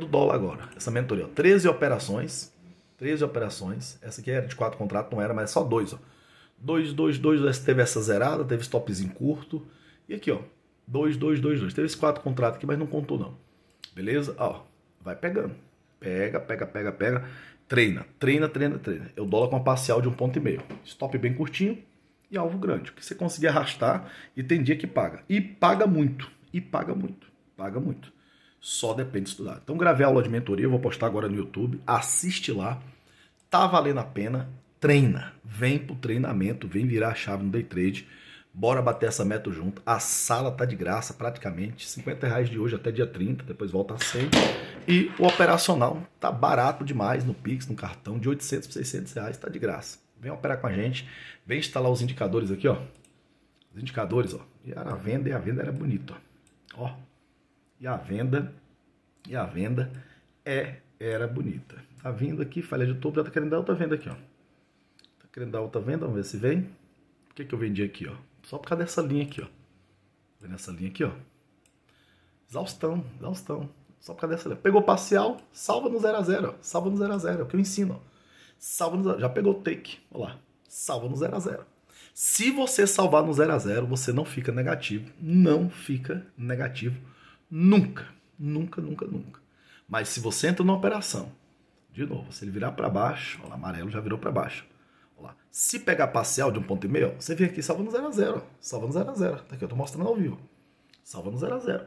do dólar agora. Essa mentoria, ó, 13 operações. 13 operações. Essa aqui era de 4 contratos, não era, mas é só dois, ó. 2, 2, 2, 2, teve essa zerada, teve stopzinho curto. E aqui, ó, 2, 2, 2, 2. Teve esses 4 contratos aqui, mas não contou não. Beleza? Ó, vai pegando. Pega, pega, pega, pega. Treina, treina, treina, treina. Eu dólar com uma parcial de 1,5. Stop bem curtinho e alvo grande. O que você conseguir arrastar e tem dia que paga. E paga muito. E paga muito. Paga muito só depende de estudar. Então gravei a aula de mentoria, vou postar agora no YouTube, assiste lá, tá valendo a pena, treina, vem pro treinamento, vem virar a chave no day trade, bora bater essa meta junto, a sala tá de graça praticamente, 50 reais de hoje até dia 30, depois volta a 100, e o operacional tá barato demais no Pix, no cartão, de 800 para 600 reais, tá de graça. Vem operar com a gente, vem instalar os indicadores aqui, ó, os indicadores, ó, e era a venda e a venda era bonita, ó, ó e a venda, e a venda é era bonita. Tá vindo aqui, falha de topo, já tá querendo dar outra venda aqui, ó. Tá querendo dar outra venda, vamos ver se vem. O que que eu vendi aqui, ó? Só por causa dessa linha aqui, ó. Nessa linha aqui, ó. Exaustão, exaustão. Só por causa dessa linha. Pegou parcial, salva no 0 a 0 Salva no 0 a 0 é o que eu ensino, ó. Salva no, já pegou take, ó lá. Salva no 0 a 0 Se você salvar no 0 a 0 você não fica negativo. Não fica negativo Nunca, nunca, nunca, nunca. Mas se você entra numa operação, de novo, se ele virar para baixo, olha lá, amarelo já virou para baixo. Olha lá. Se pegar parcial de 1,5, você vem aqui e salva no 0 a 0, salva no 0 a 0. Tá aqui eu tô mostrando ao vivo. Salva no 0 a 0.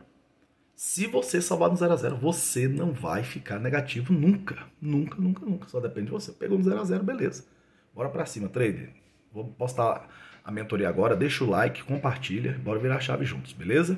Se você salvar no 0 a 0, você não vai ficar negativo nunca. Nunca, nunca, nunca. Só depende de você. Pegou no 0 a 0, beleza. Bora para cima, trader. Vou postar a mentoria agora, deixa o like, compartilha, bora virar a chave juntos, beleza?